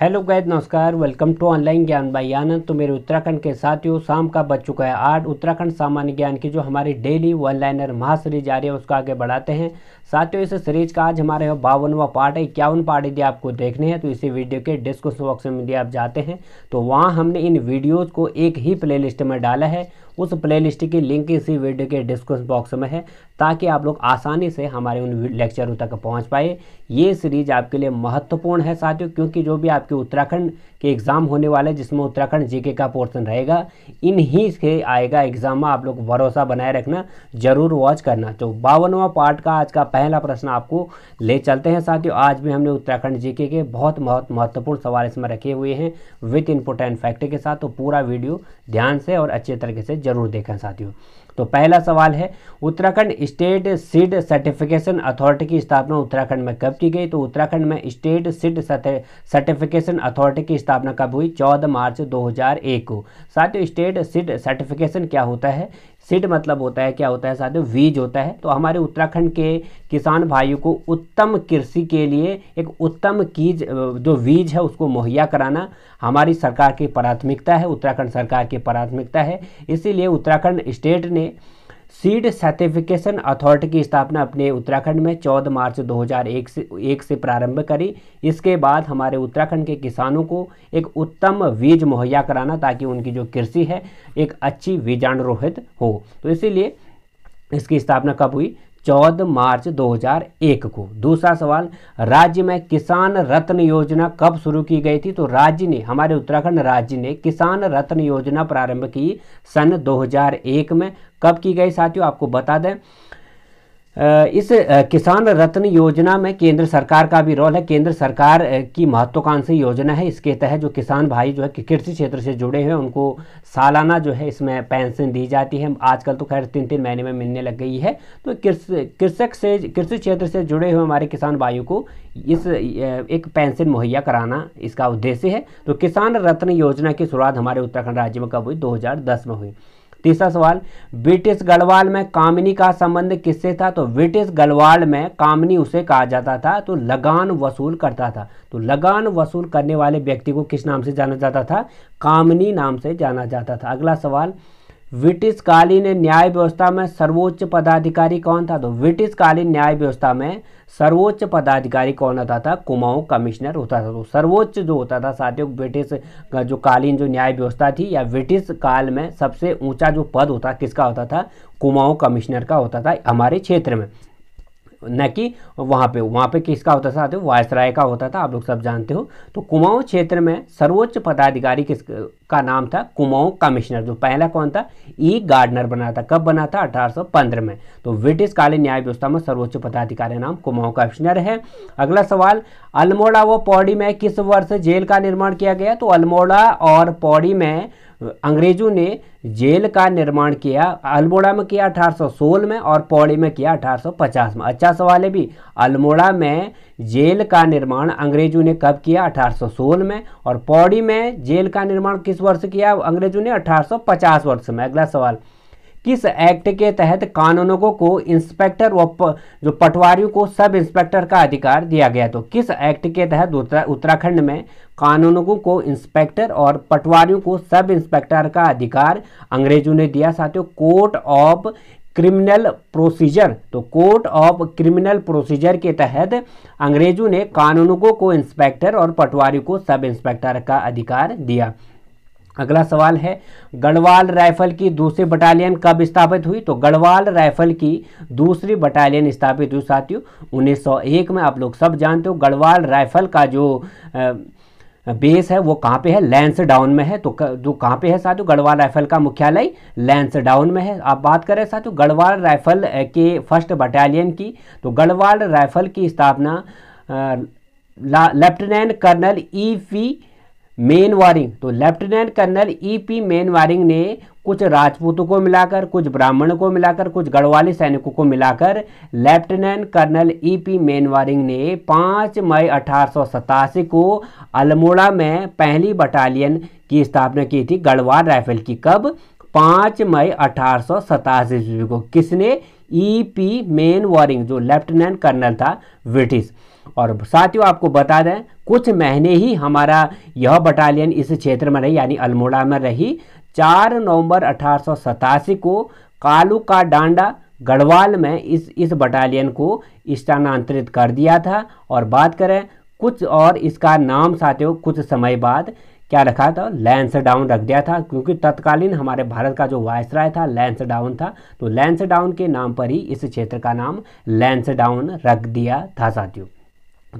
hello गैद नमस्कार welcome to online Gyan भाई आनंद तो मेरे उत्तराखंड के साथियों शाम का बच चुका है आठ उत्तराखंड सामान्य ज्ञान की जो हमारी डेली वन लाइनर महासीरीज आ रही है उसको आगे बढ़ाते हैं साथियों इस सीरीज का आज हमारे यहाँ बावनवा पार्ट है इक्यावन पार्ट यदि आपको देखने हैं तो इसी वीडियो के डिस्क्रिप्शन बॉक्स में यदि आप जाते हैं तो वहाँ हमने इन वीडियोज़ को एक ही प्ले में डाला है उस प्लेलिस्ट की लिंक इसी वीडियो के डिस्क्रिप्शन बॉक्स में है ताकि आप लोग आसानी से हमारे उन लेक्चरों तक पहुँच पाए ये सीरीज आपके लिए महत्वपूर्ण है साथियों क्योंकि जो भी आपके उत्तराखंड के एग्ज़ाम होने वाले हैं जिसमें उत्तराखंड जीके का पोर्सन रहेगा इन्हीं से आएगा एग्ज़ाम आप लोग भरोसा बनाए रखना ज़रूर वॉच करना तो बावनवा पार्ट का आज का पहला प्रश्न आपको ले चलते हैं साथियों आज भी हमने उत्तराखंड जीके के बहुत बहुत महत्वपूर्ण सवाल इसमें रखे हुए हैं विथ इनपुट एंड फैक्ट के साथ तो पूरा वीडियो ध्यान से और अच्छे तरीके से ज़रूर देखें साथियों तो पहला सवाल है Uttarakhand state seed certification authority की स्थापना उत्तराखंड में कब की गई तो उत्तराखंड में स्टेट सीड सर्टिफिकेशन अथॉरिटी की स्थापना कब हुई 14 मार्च 2001 को साथियों स्टेट सीड सर्टिफिकेशन क्या होता है सिड मतलब होता है क्या होता है साथियों बीज होता है तो हमारे उत्तराखंड के किसान भाइयों को उत्तम कृषि के लिए एक उत्तम कीज जो बीज है उसको मुहैया कराना हमारी सरकार की प्राथमिकता है उत्तराखंड सरकार की प्राथमिकता है इसीलिए उत्तराखंड स्टेट ने सीड सर्टिफिकेशन अथॉरिटी की स्थापना अपने उत्तराखंड में 14 मार्च 2001 से एक से प्रारंभ करी इसके बाद हमारे उत्तराखंड के किसानों को एक उत्तम बीज मुहैया कराना ताकि उनकी जो कृषि है एक अच्छी बीजाणुरोहित हो तो इसीलिए इसकी स्थापना कब हुई चौदह मार्च 2001 को दूसरा सवाल राज्य में किसान रत्न योजना कब शुरू की गई थी तो राज्य ने हमारे उत्तराखंड राज्य ने किसान रत्न योजना प्रारंभ की सन 2001 में कब की गई साथियों आपको बता दें इस किसान रत्न योजना में केंद्र सरकार का भी रोल है केंद्र सरकार की महत्वाकांक्षी योजना है इसके तहत जो किसान भाई जो है कृषि क्षेत्र से जुड़े हुए उनको सालाना जो है इसमें पेंशन दी जाती है आजकल तो खैर तीन तीन महीने में मिलने लग गई है तो कृषक से कृषि क्षेत्र से जुड़े हुए हमारे किसान भाइयों को इस एक पेंशन मुहैया कराना इसका उद्देश्य है तो किसान रत्न योजना की शुरुआत हमारे उत्तराखंड राज्य में कब हुई दो में हुई तीसरा सवाल ब्रिटिश गढ़वाल में कामिनी का संबंध किससे था तो ब्रिटिश गढ़वाल में कामिनी उसे कहा जाता था तो लगान वसूल करता था तो लगान वसूल करने वाले व्यक्ति को किस नाम से जाना जाता था कामिनी नाम से जाना जाता था अगला सवाल ब्रिटिश कालीन न्याय व्यवस्था में सर्वोच्च पदाधिकारी कौन था तो ब्रिटिश कालीन न्याय व्यवस्था में सर्वोच्च पदाधिकारी कौन होता था कुमाऊं कमिश्नर होता था तो सर्वोच्च जो होता था साथियों ब्रिटिश का जो कालीन जो न्याय व्यवस्था थी या ब्रिटिश काल में सबसे ऊंचा जो पद होता किसका होता था कुमाऊं कमिश्नर का होता था हमारे क्षेत्र में न कि वहाँ पे वहाँ पे किसका होता था वायसराय का होता था आप लोग सब जानते हो तो कुमाऊँ क्षेत्र में सर्वोच्च पदाधिकारी किस का नाम था कुमाऊँ कमिश्नर जो पहला कौन था ई गार्डनर बना था कब बना था 1815 में तो ब्रिटिश कालीन न्याय व्यवस्था में सर्वोच्च पदाधिकारी नाम कुमाऊँ कमिश्नर है अगला सवाल अल्मोड़ा व पौड़ी में किस वर्ष जेल का निर्माण किया गया तो अल्मोड़ा और पौड़ी में अंग्रेजों ने जेल का निर्माण किया अल्मोड़ा में किया 1816 में और पौड़ी में किया 1850 में अच्छा सवाल है भी अल्मोड़ा में जेल का निर्माण अंग्रेजों ने कब किया 1816 में और पौड़ी में जेल का निर्माण किस वर्ष किया अंग्रेजों ने 1850 वर्ष में अगला सवाल किस एक्ट के तहत कानूनों को इंस्पेक्टर व प, जो पटवारियों को सब इंस्पेक्टर का अधिकार दिया गया तो किस एक्ट के तहत उत्तरा, उत्तराखंड में कानूनों को इंस्पेक्टर और पटवारियों को सब इंस्पेक्टर का अधिकार अंग्रेजों ने दिया साथियों कोर्ट ऑफ क्रिमिनल प्रोसीजर तो कोर्ट ऑफ क्रिमिनल प्रोसीजर के तहत अंग्रेजों ने कानूनों को इंस्पेक्टर और पटवारी को सब इंस्पेक्टर का अधिकार दिया अगला सवाल है गढ़वाल राइफल की दूसरी बटालियन कब स्थापित हुई तो गढ़वाल राइफल की दूसरी बटालियन स्थापित हुई साथियों 1901 में आप लोग सब जानते हो गढ़वाल राइफल का जो बेस है वो कहाँ पे है लैंस डाउन में है तो जो कहाँ पे है साथियों गढ़वाल राइफल का मुख्यालय लैंस डाउन में है आप बात करें साथियों गढ़वाल राइफल के फर्स्ट बटालियन की तो गढ़वाल राइफल की स्थापना lieutenant colonel E P Mainwaring तो lieutenant colonel E P Mainwaring ने कुछ राजपूतों को मिलाकर कुछ ब्राह्मणों को मिलाकर कुछ गढ़वाली सैनिकों को मिलाकर lieutenant colonel E P Mainwaring ने 5 मई अठारह को अल्मोड़ा में पहली बटालियन की स्थापना की थी गढ़वाल राइफल की कब 5 मई अठारह ईस्वी को किसने ई पी मेन वारिंग जो लेफ्टिनेंट कर्नल था ब्रिटिश और साथियों आपको बता दें कुछ महीने ही हमारा यह बटालियन इस क्षेत्र में रही यानी अल्मोड़ा में रही चार नवंबर अठारह को कालू का डांडा गढ़वाल में इस इस बटालियन को स्थानांतरित कर दिया था और बात करें कुछ और इसका नाम साथियों कुछ समय बाद क्या रखा था लैंस डाउन रख दिया था क्योंकि तत्कालीन हमारे भारत का जो वायसराय था लैंस डाउन था तो लैंस डाउन के नाम पर ही इस क्षेत्र का नाम लैंस डाउन रख दिया था साथियों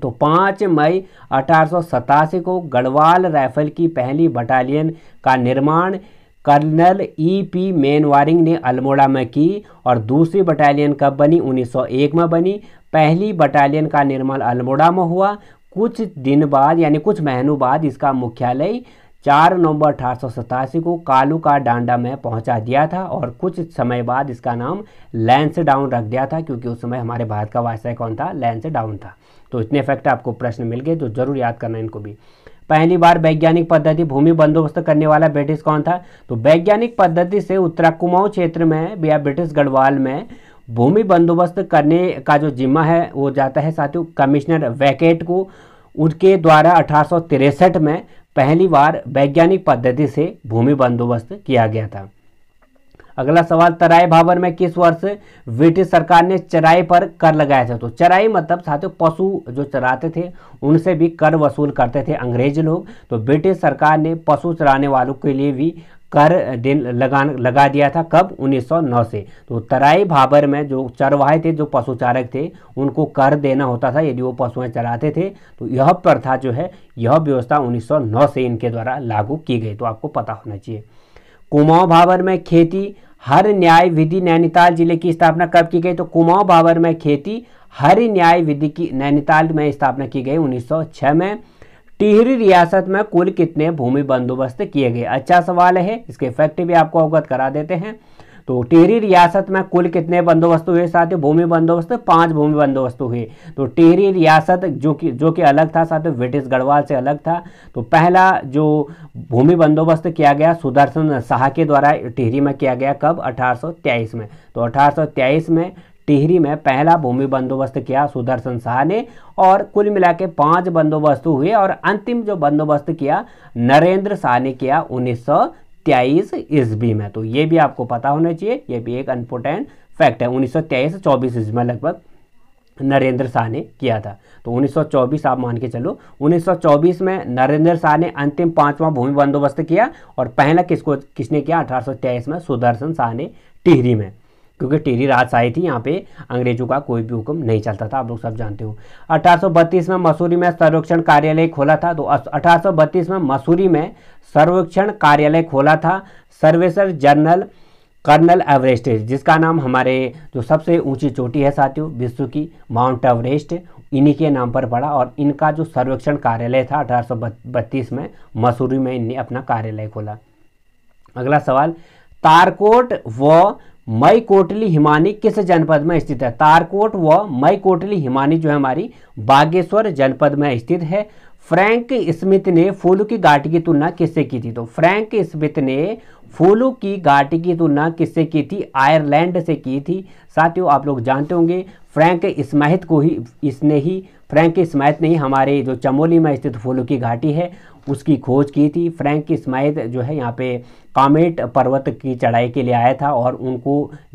तो पाँच मई अठारह को गढ़वाल राइफल की पहली बटालियन का निर्माण कर्नल ई पी मेनवारिंग ने अल्मोड़ा में की और दूसरी बटालियन कब बनी 1901 में बनी पहली बटालियन का निर्माण अल्मोड़ा में हुआ कुछ दिन बाद यानी कुछ महीनों बाद इसका मुख्यालय चार नवंबर अठारह को कालू का डांडा में पहुंचा दिया था और कुछ समय बाद इसका नाम लैंस डाउन रख दिया था क्योंकि उस समय हमारे भारत का वायसराय कौन था लैंस डाउन था तो इतने फैक्ट आपको प्रश्न मिल गए तो जरूर याद करना इनको भी पहली बार वैज्ञानिक पद्धति भूमि बंदोबस्त करने वाला ब्रिटिश कौन था तो वैज्ञानिक पद्धति से उत्तरा क्षेत्र में या ब्रिटिश गढ़वाल में भूमि बंदोबस्त करने का जो जिम्मा है वो जाता है साथियों कमिश्नर वैकेट को उनके द्वारा अठारह में पहली बार वैज्ञानिक पद्धति से भूमि बंदोबस्त किया गया था अगला सवाल तराई भावर में किस वर्ष ब्रिटिश सरकार ने चराई पर कर लगाया था तो चराई मतलब साथियों पशु जो चराते थे उनसे भी कर वसूल करते थे अंग्रेज लोग तो ब्रिटिश सरकार ने पशु चराने वालों के लिए भी कर दिन लगा लगा दिया था कब 1909 से तो तराई भाबर में जो चरवाहे थे जो पशु चारक थे उनको कर देना होता था यदि वो पशुएं चराते थे तो यह प्रथा जो है यह व्यवस्था 1909 से इनके द्वारा लागू की गई तो आपको पता होना चाहिए कुमाऊं भावर में खेती हर न्याय विधि नैनीताल जिले की स्थापना कब की गई तो कुमाऊं भावर में खेती हर न्याय विधि की नैनीताल में स्थापना की गई 1906 में टिहरी रियासत में कुल कितने भूमि बंदोबस्त किए गए अच्छा सवाल है इसके इफेक्ट भी आपको अवगत करा देते हैं तो टेहरी रियासत में कुल कितने बंदोबस्त हुए साथियों भूमि बंदोबस्त पांच भूमि बंदोबस्त हुए तो टेहरी रियासत जो कि जो कि अलग था साथियों ब्रिटिश गढ़वाल से अलग था तो पहला जो भूमि बंदोबस्त किया गया सुदर्शन शाह के द्वारा टिहरी में किया गया कब अठारह में तो अठारह में टिहरी में पहला भूमि बंदोबस्त किया सुदर्शन शाह ने और कुल मिला के पाँच बंदोबस्त हुए और अंतिम जो बंदोबस्त किया नरेंद्र शाह ने किया उन्नीस तेईस ईस्वी में तो ये भी आपको पता होना चाहिए ये भी एक इंपोर्टेंट फैक्ट है उन्नीस सौ तेईस चौबीस ईस्वी में लगभग नरेंद्र शाह ने किया था तो 1924 आप मान के चलो 1924 में नरेंद्र शाह ने अंतिम पांचवा भूमि बंदोबस्त किया और पहला किसको किसने किया अठारह में सुदर्शन शाह ने टिहरी में क्योंकि टेरी राज आई थी यहाँ पे अंग्रेजों का कोई भी हुक्म नहीं चलता था आप लोग सब जानते हो 1832 में मसूरी में सर्वेक्षण कार्यालय खोला था तो 1832 में मसूरी में सर्वेक्षण कार्यालय खोला था सर्वेसर जनरल कर्नल एवरेस्ट जिसका नाम हमारे जो सबसे ऊंची चोटी है साथियों विश्व की माउंट एवरेस्ट इन्हीं के नाम पर पड़ा और इनका जो सर्वेक्षण कार्यालय था अठारह में मसूरी में इनने अपना कार्यालय खोला अगला सवाल तारकोट व मई कोटली हिमानी किस जनपद में स्थित है तारकोट व मई कोटली हिमानी जो है हमारी बागेश्वर जनपद में स्थित है फ्रैंक स्मिथ ने फूलों की घाटी की तुलना किससे की थी तो फ्रैंक स्मिथ ने फूलों की घाटी की तुलना किससे की थी आयरलैंड से की थी साथियों आप लोग जानते होंगे फ्रैंक इस्माहित को ही इसने ही फ्रैंक इस्माहित ने ही हमारे जो चमोली में स्थित फूलों की घाटी है उसकी खोज की थी फ्रैंक इस्माहित जो है यहाँ पे कामेट पर्वत की चढ़ाई के लिए आया था और उनको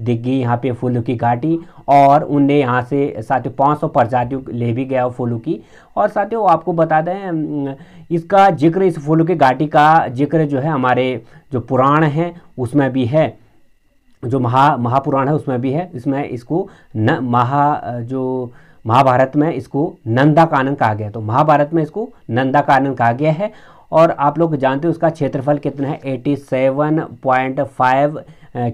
दिख गई यहाँ पे फूलों की घाटी और उनने यहाँ से साथियों पाँच सौ प्रजातियों ले भी गया फूलों की और साथियों आपको बता दें इसका जिक्र इस फूलों की घाटी का जिक्र जो है हमारे जो पुराण हैं उसमें भी है जो महा महापुराण है उसमें भी है इसमें इसको न महा जो महाभारत में इसको नंदा कानन कहा गया तो महाभारत में इसको नंदा कानन कहा गया है और आप लोग जानते हो उसका क्षेत्रफल कितना है 87.5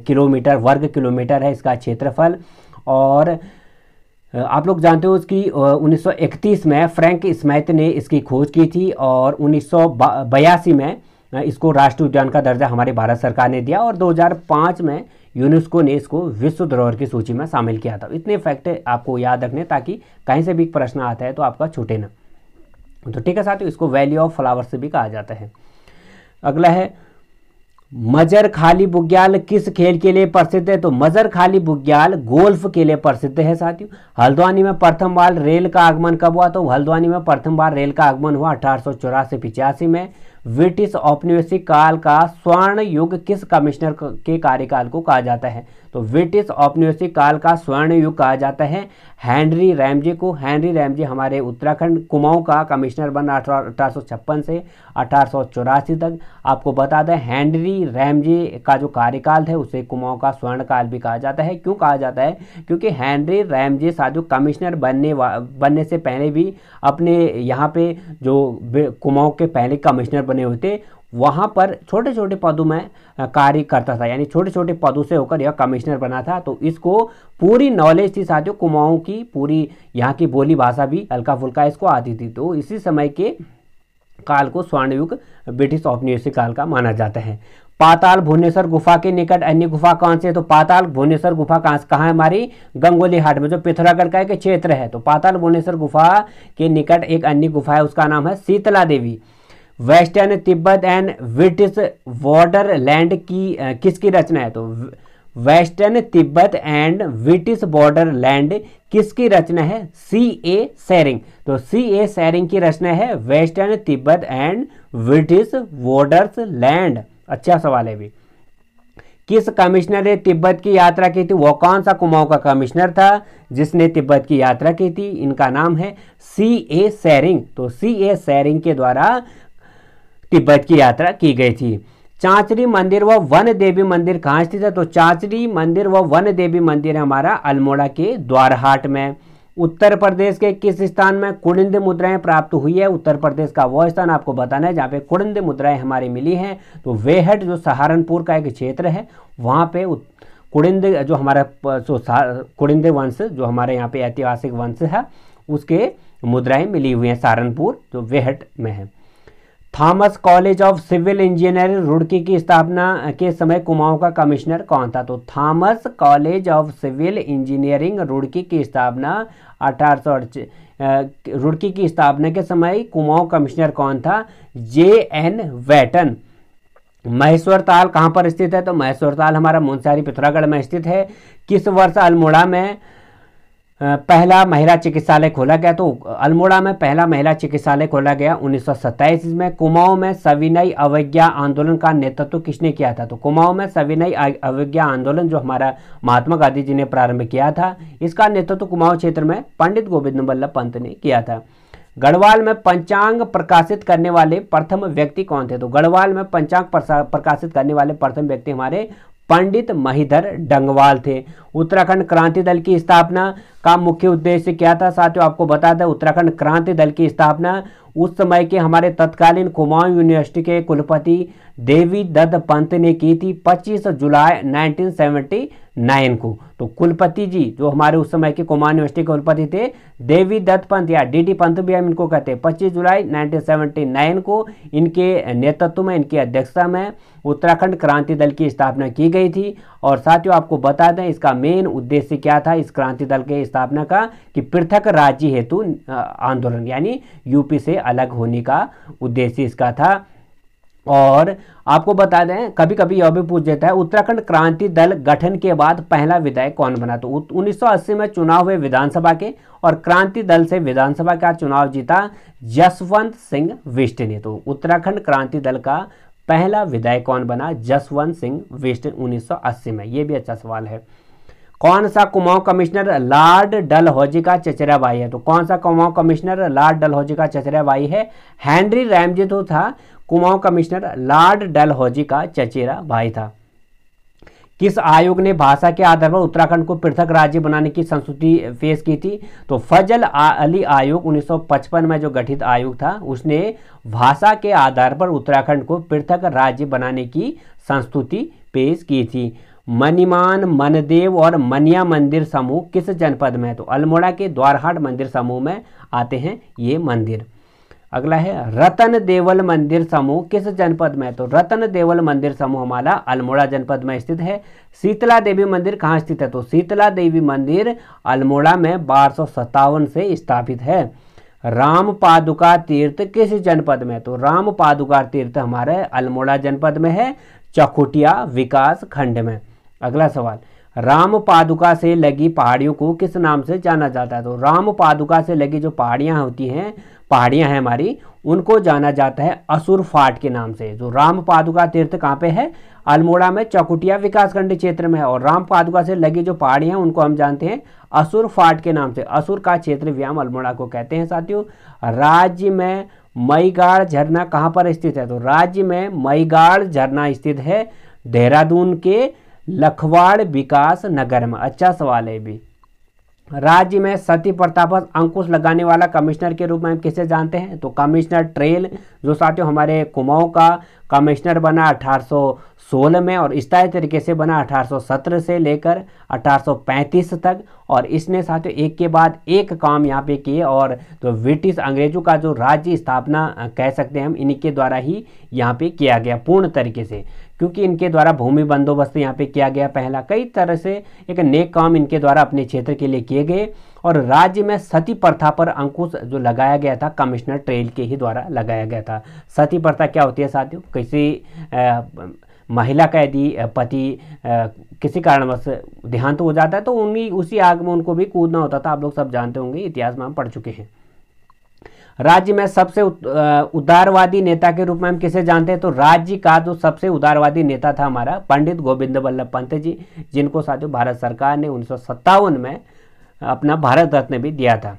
किलोमीटर वर्ग किलोमीटर है इसका क्षेत्रफल और आप लोग जानते हो उसकी 1931 में फ्रैंक स्मैथ ने इसकी खोज की थी और उन्नीस में इसको राष्ट्रीय उद्यान का दर्जा हमारे भारत सरकार ने दिया और 2005 में यूनेस्को ने इसको विश्व धरोहर की सूची में शामिल किया था इतने फैक्ट आपको याद रखने ताकि कहीं से भी प्रश्न आता है तो आपका छूटे ना तो ठीक है साथियों इसको वैली ऑफ फ्लावर्स से भी कहा जाता है अगला है मजर खाली बुग्याल किस खेल के लिए प्रसिद्ध है तो मजर खाली बुग्याल गोल्फ के लिए प्रसिद्ध है साथियों हल्द्वानी में प्रथम बार रेल का आगमन कब हुआ तो हल्द्वानी में प्रथम बार रेल का आगमन हुआ अठारह सौ में ब्रिटिश औपनिवेशिक काल का स्वर्ण युग किस कमिश्नर के कार्यकाल को कहा जाता है तो ब्रिटिश औपनिवेशिक काल का स्वर्ण युग कहा जाता है हेनरी रैमजे को हेनरी रैमजे हमारे उत्तराखंड कुमाऊं का कमिश्नर बना अठारह से अठारह तक आपको बता दें हेनरी रैमजे का जो कार्यकाल है उसे कुमाऊं का स्वर्ण काल भी कहा जाता है क्यों कहा जाता है क्योंकि हेनरी रैमजे साधु कमिश्नर बनने बनने से पहले भी अपने यहाँ पे जो कुमाऊं के पहले कमिश्नर बने हुए थे वहाँ पर छोटे छोटे पदों में कार्य करता था यानी छोटे छोटे पदों से होकर यह कमिश्नर बना था तो इसको पूरी नॉलेज थी साथियों कुमाऊँ की पूरी यहाँ की बोली भाषा भी हल्का फुल्का इसको आती थी तो इसी समय के काल को स्वर्णयुग ब्रिटिश औपनिवेशिक काल का माना जाता है पाताल भुवनेश्वर गुफा के निकट अन्य गुफा कौन से है तो पाताल भुवनेश्वर गुफा कहाँ से कहाँ है हमारी गंगोली हाट में जो पिथौरागढ़ का एक क्षेत्र है तो पाताल भुवनेश्वर गुफा के निकट एक अन्य गुफा है उसका नाम है Sheetla Devi western Tibet and British border land की किसकी रचना है तो western Tibet and British border land किसकी रचना है सी ए सैरिंग तो सी ए सैरिंग की रचना है western Tibet and British borders land अच्छा सवाल है भी किस कमिश्नर ने तिब्बत की यात्रा की थी वो कौन सा कुमाऊं का कमिश्नर था जिसने तिब्बत की यात्रा की थी इनका नाम है सी ए सैरिंग तो सी ए सैरिंग के द्वारा तिब्बत की यात्रा की गई थी चाँचरी मंदिर व वन देवी मंदिर कहाँ स्थित है तो चाँचरी मंदिर व वन देवी मंदिर हमारा अल्मोड़ा के द्वारहाट में उत्तर प्रदेश के किस स्थान में कुड़िंद मुद्राएं प्राप्त हुई है उत्तर प्रदेश का वह स्थान आपको बताना है जहाँ पे कुड़िंद मुद्राएं हमारी मिली हैं तो वेहट जो सहारनपुर का एक क्षेत्र है वहाँ पे कुड़िंद जो हमारा जो कुड़िंद वंश जो हमारे यहाँ पे ऐतिहासिक वंश है उसके मुद्राएं मिली हुई हैं सहारनपुर जो वेहट में है Thomas college of civil engineering Roorkee की स्थापना के समय कुमाऊं का कमिश्नर कौन था तो Thomas college of civil engineering Roorkee की स्थापना अठारह रुड़की की स्थापना के समय कुमाऊं कमिश्नर कौन था जे एन वैटन महेश्वर ताल कहाँ पर स्थित है तो महेश्वर ताल हमारा मुंसारी पिथौरागढ़ में स्थित है किस वर्ष अल्मोड़ा में पहला महिला चिकित्सालय खोला गया तो अल्मोड़ा में पहला महिला चिकित्सालय खोला गया उन्नीस में कुमाऊं में सविनय अवज्ञा आंदोलन का नेतृत्व किसने किया था तो कुमाऊं में सविनय अवज्ञा आंदोलन जो हमारा महात्मा गांधी जी ने प्रारंभ किया था इसका नेतृत्व कुमाऊं क्षेत्र में पंडित गोविंद वल्लभ पंत ने किया था गढ़वाल में पंचांग प्रकाशित करने वाले प्रथम व्यक्ति कौन थे तो गढ़वाल में पंचांग प्रकाशित करने वाले प्रथम व्यक्ति हमारे पंडित महीधर डंगवाल थे उत्तराखंड क्रांति दल की स्थापना का मुख्य उद्देश्य क्या था साथियों आपको बता दें उत्तराखंड क्रांति दल की स्थापना उस समय के हमारे तत्कालीन कुमाऊं यूनिवर्सिटी के कुलपति देवी दत्त पंत ने की थी 25 जुलाई 1979 को तो कुलपति जी जो हमारे उस समय के कुमाऊं यूनिवर्सिटी के कुलपति थे देवी दत्त पंत या डीडी पंत भी हम इनको कहते हैं 25 जुलाई 1979 को इनके नेतृत्व में इनकी अध्यक्षता में उत्तराखंड क्रांति दल की स्थापना की गई थी और साथियों आपको बता दें इसका मेन उद्देश्य क्या था इस क्रांति दल के स्थापना का कि पृथक राज्य हेतु आंदोलन यानी यूपी से अलग होने का उद्देश्य इसका था और आपको बता दें कभी कभी यह भी पूछ देता है उत्तराखंड क्रांति दल गठन के बाद पहला विधायक कौन बना तो 1980 में चुनाव हुए विधानसभा के और क्रांति दल से विधानसभा का चुनाव जीता जसवंत सिंह विष्ट ने तो उत्तराखंड क्रांति दल का पहला विधायक कौन बना जसवंत सिंह वेस्ट 1980 में यह भी अच्छा सवाल है कौन सा कुमाऊं कमिश्नर लॉर्ड डलहौजी का चचरा भाई है तो कौन सा कुमाऊं कमिश्नर लॉर्ड डलहौजी का चचरा भाई है हेनरी रैमजे तो था कुमाऊं कमिश्नर लॉर्ड डलहौजी का चचेरा भाई था किस आयोग ने भाषा के आधार पर उत्तराखंड को पृथक राज्य बनाने की संस्तुति पेश की थी तो फजल अली आयोग 1955 में जो गठित आयोग था उसने भाषा के आधार पर उत्तराखंड को पृथक राज्य बनाने की संस्तुति पेश की थी मनीमान मनदेव और मनिया मंदिर समूह किस जनपद में है तो अल्मोड़ा के द्वारहाट मंदिर समूह में आते हैं ये मंदिर अगला है रतन देवल मंदिर समूह किस जनपद में तो रतन देवल मंदिर समूह हमारा अल्मोड़ा जनपद में स्थित है शीतला देवी मंदिर कहाँ स्थित है तो शीतला देवी मंदिर अल्मोड़ा में बारह से स्थापित है राम पादुका तीर्थ किस जनपद में तो राम पादुका तीर्थ हमारे अल्मोड़ा जनपद में है चकुटिया विकास खंड में अगला सवाल राम पादुका से लगी पहाड़ियों को किस नाम से जाना जाता है तो राम पादुका से लगी जो पहाड़ियाँ होती हैं पहाड़ियां हैं हमारी उनको जाना जाता है असुर फाट के नाम से जो राम पादुका तीर्थ कहाँ पे है अल्मोड़ा में चौकुटिया विकासखंड क्षेत्र में है और राम पादुका से लगी जो पहाड़ियां हैं उनको हम जानते हैं असुर फाट के नाम से असुर का क्षेत्र व्याम अल्मोड़ा को कहते हैं साथियों राज्य में मईगाड़ झरना कहाँ पर स्थित है तो राज्य में मईगाड़ झरना स्थित है देहरादून के लखवाड़ विकास नगर में अच्छा सवाल है भी राज्य में सती प्रताप अंकुश लगाने वाला कमिश्नर के रूप में हम किसे जानते हैं तो कमिश्नर ट्रेल जो साथियों हमारे कुमाऊं का कमिश्नर बना 1816 में और स्थायी तरीके से बना 1817 से लेकर 1835 तक और इसने साथियों एक के बाद एक काम यहाँ पे किए और तो ब्रिटिश अंग्रेजों का जो राज्य स्थापना कह सकते हैं हम इनके द्वारा ही यहाँ पे किया गया पूर्ण तरीके से क्योंकि इनके द्वारा भूमि बंदोबस्त यहाँ पे किया गया पहला कई तरह से एक नेक काम इनके द्वारा अपने क्षेत्र के लिए किए गए और राज्य में सती प्रथा पर अंकुश जो लगाया गया था कमिश्नर ट्रेल के ही द्वारा लगाया गया था सती प्रथा क्या होती है साथियों किसी महिला का यदि पति किसी कारणवश देहांत हो जाता है तो उन्हीं उसी आग में उनको भी कूदना होता था आप लोग सब जानते होंगे इतिहास में हम पढ़ चुके हैं राज्य में सबसे उदारवादी नेता के रूप में हम किसे जानते हैं तो राज्य का जो सबसे उदारवादी नेता था हमारा पंडित गोविंद वल्लभ पंत जी जिनको साथियों भारत सरकार ने उन्नीस में अपना भारत रत्न भी दिया था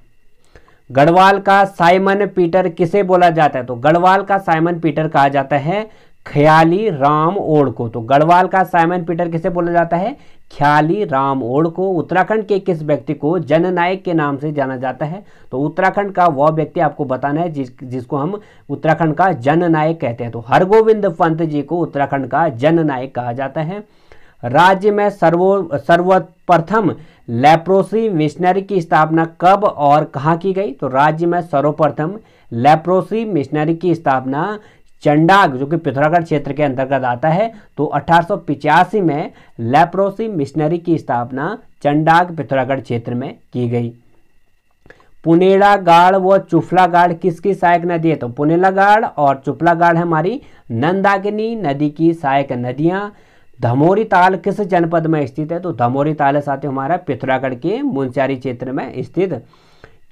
गढ़वाल का साइमन पीटर किसे बोला जाता है तो गढ़वाल का साइमन पीटर कहा जाता है ख्याली राम ओड़ को तो गढ़वाल का साइमन पीटर किसे बोला जाता है ख्याली राम ओढ़ को उत्तराखंड के किस व्यक्ति को जननायक के नाम से जाना जाता है तो उत्तराखंड का वह व्यक्ति आपको बताना है जिस जिसको हम उत्तराखंड का जननायक कहते हैं तो हरगोविंद पंत जी को उत्तराखंड का जननायक कहा जाता है राज्य में सर्वो सर्वप्रथम लेप्रोसी मिशनरी की स्थापना कब और कहाँ की गई तो राज्य में सर्वप्रथम लेप्रोसी मिशनरी की स्थापना चंडाग जो कि पिथौरागढ़ क्षेत्र के अंतर्गत आता है तो अठारह में लेप्रोसी मिशनरी की स्थापना चंडाग पिथौरागढ़ क्षेत्र में की गई पुनेला गाड़ व चुफला गाड़ किसकी सहायक नदी है तो पुनेला गाड़ और चुफला गाड़ हमारी नंदाग्नि नदी की सहायक नदियाँ धमोरी ताल किस जनपद में स्थित है तो धमोरी ताल साथ हमारा पिथौरागढ़ के मुंसारी क्षेत्र में स्थित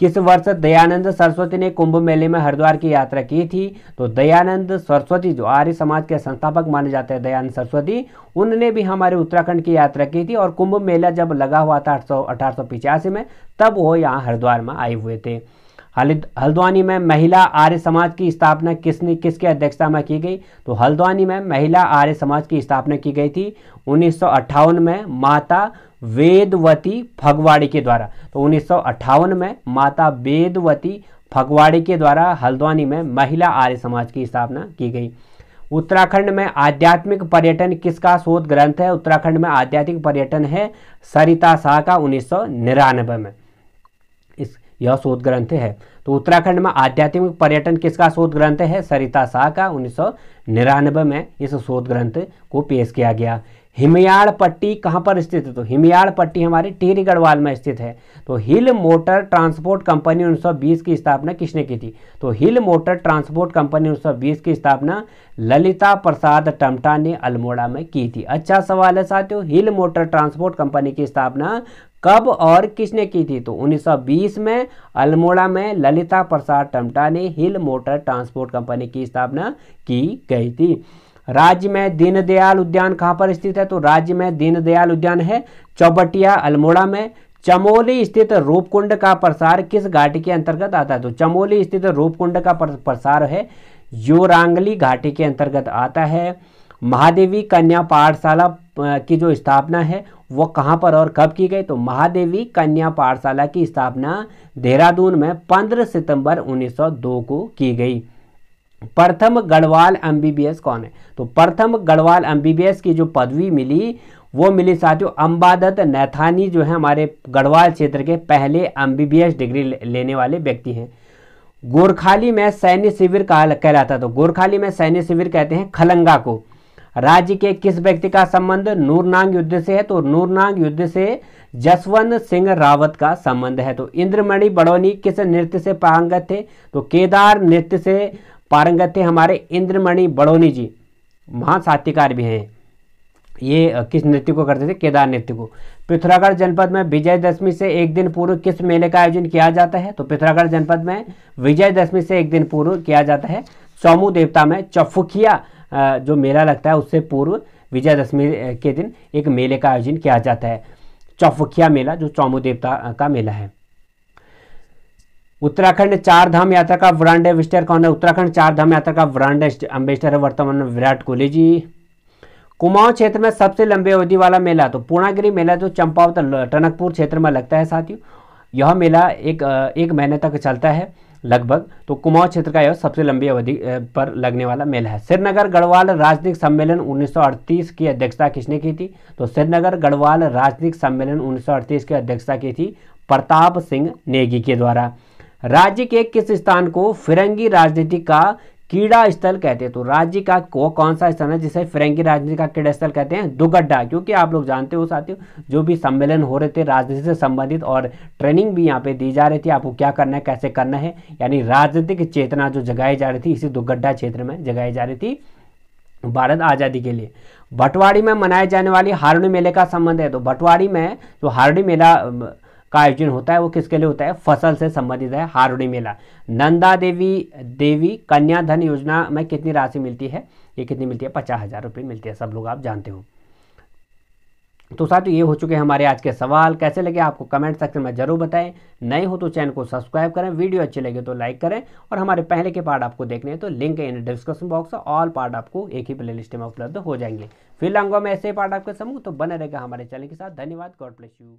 किस वर्ष दयानंद सरस्वती ने कुंभ मेले में हरिद्वार की यात्रा की थी तो दयानंद सरस्वती जो आर्य समाज के संस्थापक माने जाते हैं दयानंद सरस्वती उनने भी हमारे उत्तराखंड की यात्रा की थी और कुंभ मेला जब लगा हुआ था अठारह में तब वो यहाँ हरिद्वार में आए हुए थे हल्द्वानी में महिला आर्य समाज की स्थापना किसने किसके अध्यक्षता में की गई तो हल्द्वानी में महिला आर्य समाज की स्थापना की गई थी उन्नीस में माता वेदवती फगवाड़ी के द्वारा तो उन्नीस में माता वेदवती फगवाड़ी के द्वारा हल्द्वानी में महिला आर्य समाज की स्थापना की गई उत्तराखंड में आध्यात्मिक पर्यटन किसका शोध ग्रंथ है उत्तराखंड में आध्यात्मिक पर्यटन है सरिता शाह का उन्नीस में इस यह शोध ग्रंथ है तो उत्तराखंड में आध्यात्मिक पर्यटन किसका शोध ग्रंथ है सरिता शाह का उन्नीस में इस शोध ग्रंथ को पेश किया गया हिमयाड़ पट्टी कहाँ पर स्थित है तो हिमयाड़ पट्टी हमारे टिहरी गढ़वाल में स्थित है तो हिल मोटर ट्रांसपोर्ट कंपनी 1920 की स्थापना किसने की थी तो हिल मोटर ट्रांसपोर्ट कंपनी 1920 की स्थापना ललिता प्रसाद टमटा ने अल्मोड़ा में की थी अच्छा सवाल है साथियों हिल मोटर ट्रांसपोर्ट कंपनी की स्थापना कब और किसने की थी तो 1920 में अल्मोड़ा में ललिता प्रसाद टमटा ने हिल मोटर ट्रांसपोर्ट कंपनी की स्थापना की गई थी राज्य में दीनदयाल उद्यान कहाँ पर स्थित है तो राज्य में दीनदयाल उद्यान है चौबटिया अल्मोड़ा में चमोली स्थित रूपकुंड का प्रसार किस घाटी के अंतर्गत आता है तो चमोली स्थित रूपकुंड का प्रसार है योरांगली घाटी के अंतर्गत आता है महादेवी कन्या पाठशाला की जो स्थापना है वो कहाँ पर और कब की गई तो महादेवी कन्या पाठशाला की स्थापना देहरादून में 15 सितंबर 1902 को की गई प्रथम गढ़वाल एमबीबीएस कौन है तो प्रथम गढ़वाल एमबीबीएस की जो पदवी मिली वो मिली साथियों अंबादत्त नैथानी जो है हमारे गढ़वाल क्षेत्र के पहले एमबीबीएस डिग्री लेने वाले व्यक्ति हैं गोरखाली में सैन्य शिविर कहा कहलाता तो गोरखाली में सैन्य शिविर कहते हैं खलंगा को राज्य के किस व्यक्ति का संबंध नूरनांग युद्ध से है तो नूरनांग युद्ध से जसवंत सिंह रावत का संबंध है तो इंद्रमणि बड़ौनी किस नृत्य से पारंगत थे तो केदार नृत्य से पारंगत थे हमारे इंद्रमणि बड़ोनी जी महान साहित्यकार भी हैं ये किस नृत्य को करते थे केदार नृत्य को पिथौरागढ़ जनपद में विजयदशमी से एक दिन पूर्व किस मेले का आयोजन किया जाता है तो पिथौरागढ़ जनपद में विजयदशमी से एक दिन पूर्व किया जाता है चौमू देवता में चौफुखिया जो मेला लगता है उससे पूर्व विजयदशमी के दिन एक मेले का आयोजन किया जाता है चौफुखिया मेला जो चौमू देवता का मेला है उत्तराखंड चार धाम यात्रा का ब्रांड एम्बेस्टर कौन है उत्तराखंड चार धाम यात्रा का ब्रांड एम्बेस्टर है वर्तमान में विराट कोहली जी कुमाऊं क्षेत्र में सबसे लंबी अवधि वाला मेला तो पूर्णागिरी मेला जो चंपावत टनकपुर क्षेत्र में लगता है साथियों यह मेला एक एक महीने तक चलता है लगभग तो कुमाऊं क्षेत्र का यह सबसे लंबी अवधि पर लगने वाला मेला है श्रीनगर गढ़वाल राजनीतिक सम्मेलन 1938 की अध्यक्षता किसने की थी तो श्रीनगर गढ़वाल राजनीतिक सम्मेलन 1938 की अध्यक्षता की थी प्रताप सिंह नेगी के द्वारा राज्य के किस स्थान को फिरंगी राजनीति का कीड़ा स्थल कहते हैं तो राज्य का को कौन सा स्थान है जिसे फिरंगी राजनीति का कीड़ा स्थल कहते हैं दुगड्ढा क्योंकि आप लोग जानते हो साथियों जो भी सम्मेलन हो रहे थे राजनीति से संबंधित और ट्रेनिंग भी यहाँ पे दी जा रही थी आपको क्या करना है कैसे करना है यानी राजनीतिक चेतना जो जगाई जा रही थी इसी दुगड्ढा क्षेत्र में जगाई जा रही थी भारत आज़ादी के लिए भटवाड़ी में मनाए जाने वाली हारणी मेले का संबंध है तो भटवाड़ी में जो हारणी मेला का आयोजन होता है वो किसके लिए होता है फसल से संबंधित है हारोडी मेला नंदा देवी देवी कन्या धन योजना में कितनी राशि मिलती है ये कितनी मिलती है पचास हज़ार रुपये मिलती है सब लोग आप जानते हो तो साथियों ये हो चुके हैं हमारे आज के सवाल कैसे लगे आपको कमेंट सेक्शन में जरूर बताएं नए हो तो चैनल को सब्सक्राइब करें वीडियो अच्छी लगे तो लाइक करें और हमारे पहले के पार्ट आपको देखने हैं तो link in description box all part आपको एक ही प्ले में उपलब्ध हो जाएंगे फिर लाऊंगा मैं ऐसे पार्ट आपके समूह तो बने रहेगा हमारे चैनल के साथ धन्यवाद गॉड ब्लेस यू